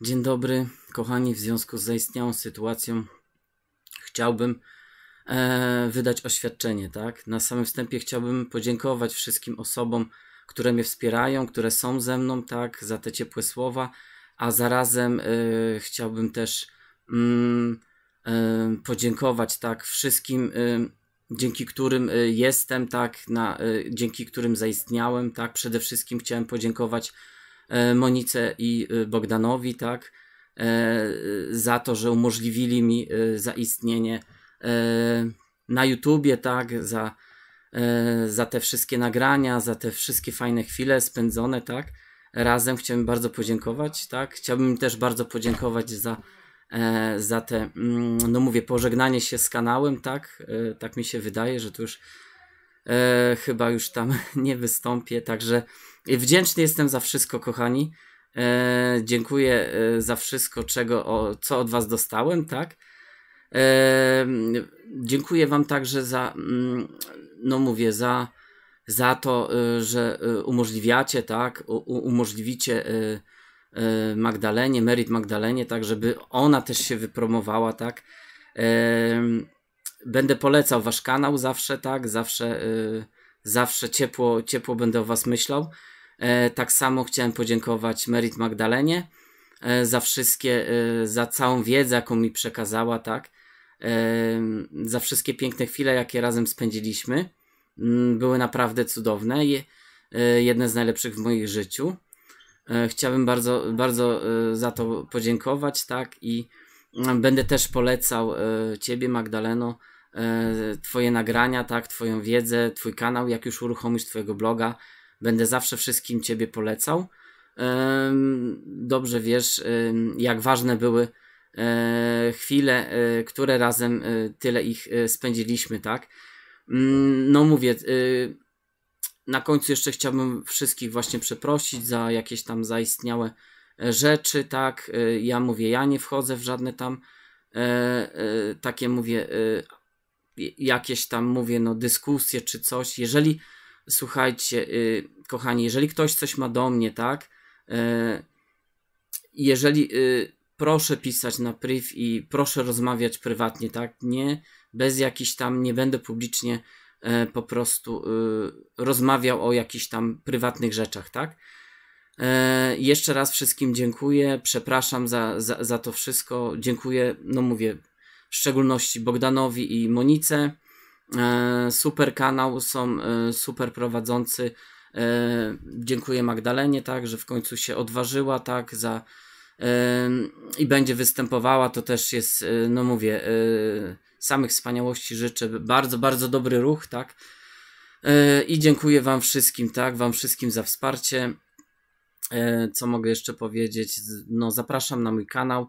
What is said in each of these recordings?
Dzień dobry, kochani. W związku z zaistniałą sytuacją chciałbym e, wydać oświadczenie, tak? Na samym wstępie chciałbym podziękować wszystkim osobom, które mnie wspierają, które są ze mną, tak, za te ciepłe słowa, a zarazem e, chciałbym też mm, e, podziękować, tak, wszystkim, e, dzięki którym e, jestem, tak, na, e, dzięki którym zaistniałem, tak. Przede wszystkim chciałem podziękować E, Monice i e, Bogdanowi, tak, e, za to, że umożliwili mi zaistnienie na YouTubie, tak, za, za te wszystkie nagrania, za te wszystkie fajne chwile spędzone, tak, razem chciałbym bardzo podziękować, tak, chciałbym też bardzo podziękować za za te, mm, no mówię, pożegnanie się z kanałem, tak, tak mi się wydaje, że to już e, chyba już tam nie wystąpię, także Wdzięczny jestem za wszystko, kochani. E, dziękuję e, za wszystko, czego, o, co od Was dostałem, tak? E, dziękuję Wam także za, mm, no mówię, za, za to, e, że e, umożliwiacie, tak? U, umożliwicie Magdalenie, Merit Magdalenie, tak, żeby ona też się wypromowała, tak? E, będę polecał Wasz kanał zawsze, tak? Zawsze, zawsze ciepło, ciepło będę o Was myślał. E, tak samo chciałem podziękować Merit Magdalenie e, za wszystkie, e, za całą wiedzę, jaką mi przekazała, tak? Za wszystkie piękne chwile, jakie razem spędziliśmy. Mm, były naprawdę cudowne i jedne z najlepszych w moim życiu. Chciałbym bardzo, bardzo za to podziękować, tak? I mm, będę też polecał Ciebie, Magdaleno, Twoje nagrania, tak? Twoją wiedzę, Twój kanał, jak już uruchomisz Twojego bloga Będę zawsze wszystkim Ciebie polecał. Dobrze wiesz, jak ważne były e, chwile, e, które razem e, tyle ich spędziliśmy, tak? Mm, no mówię, na końcu jeszcze chciałbym wszystkich właśnie przeprosić za jakieś tam zaistniałe rzeczy, tak? Ja mówię, ja nie wchodzę w żadne tam takie, mówię, jakieś tam, mówię, no dyskusje czy coś. Jeżeli słuchajcie, y, kochani, jeżeli ktoś coś ma do mnie, tak, y, jeżeli y, proszę pisać na priv i proszę rozmawiać prywatnie, tak, nie, bez jakichś tam, nie będę publicznie e, po prostu y, rozmawiał o jakichś tam prywatnych rzeczach, tak. E, jeszcze raz wszystkim dziękuję, przepraszam za, za, za to wszystko. Dziękuję, no mówię, w szczególności Bogdanowi i Monice. E, super kanał, są e, super prowadzący. E, dziękuję Magdalenie, tak, że w końcu się odważyła, tak, za i będzie występowała, to też jest, no mówię, samych wspaniałości życzę. Bardzo, bardzo dobry ruch, tak. I dziękuję Wam wszystkim, tak, Wam wszystkim za wsparcie. Co mogę jeszcze powiedzieć? No, zapraszam na mój kanał.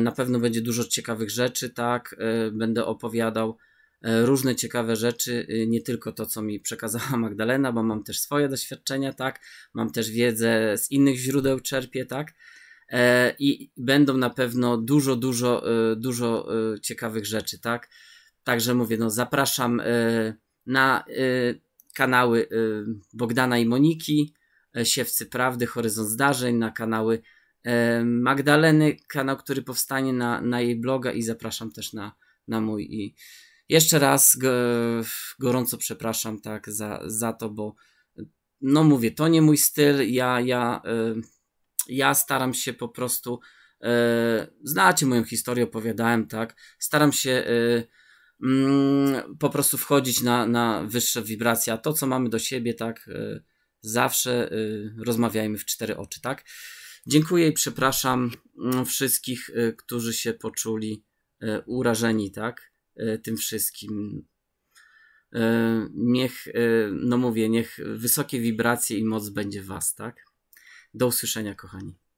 Na pewno będzie dużo ciekawych rzeczy, tak. Będę opowiadał E, różne ciekawe rzeczy, y, nie tylko to, co mi przekazała Magdalena, bo mam też swoje doświadczenia, tak, mam też wiedzę z innych źródeł, czerpię, tak, e, i będą na pewno dużo, dużo, y, dużo y, ciekawych rzeczy, tak, także mówię, no zapraszam e, na kanały Bogdana i Moniki, Siewcy Prawdy, Horyzont Zdarzeń, na kanały Magdaleny, kanał, który powstanie na, na jej bloga i zapraszam też na, na mój i jeszcze raz gorąco przepraszam tak za, za to, bo no mówię, to nie mój styl. Ja, ja, y, ja staram się po prostu. Y, znacie moją historię, opowiadałem, tak? Staram się y, mm, po prostu wchodzić na, na wyższe wibracje, a to, co mamy do siebie, tak? Zawsze rozmawiajmy w cztery oczy, tak? Dziękuję i przepraszam mm, wszystkich, którzy się poczuli urażeni, tak? E, tym wszystkim. E, niech, e, no mówię, niech wysokie wibracje i moc będzie Was, tak? Do usłyszenia, kochani.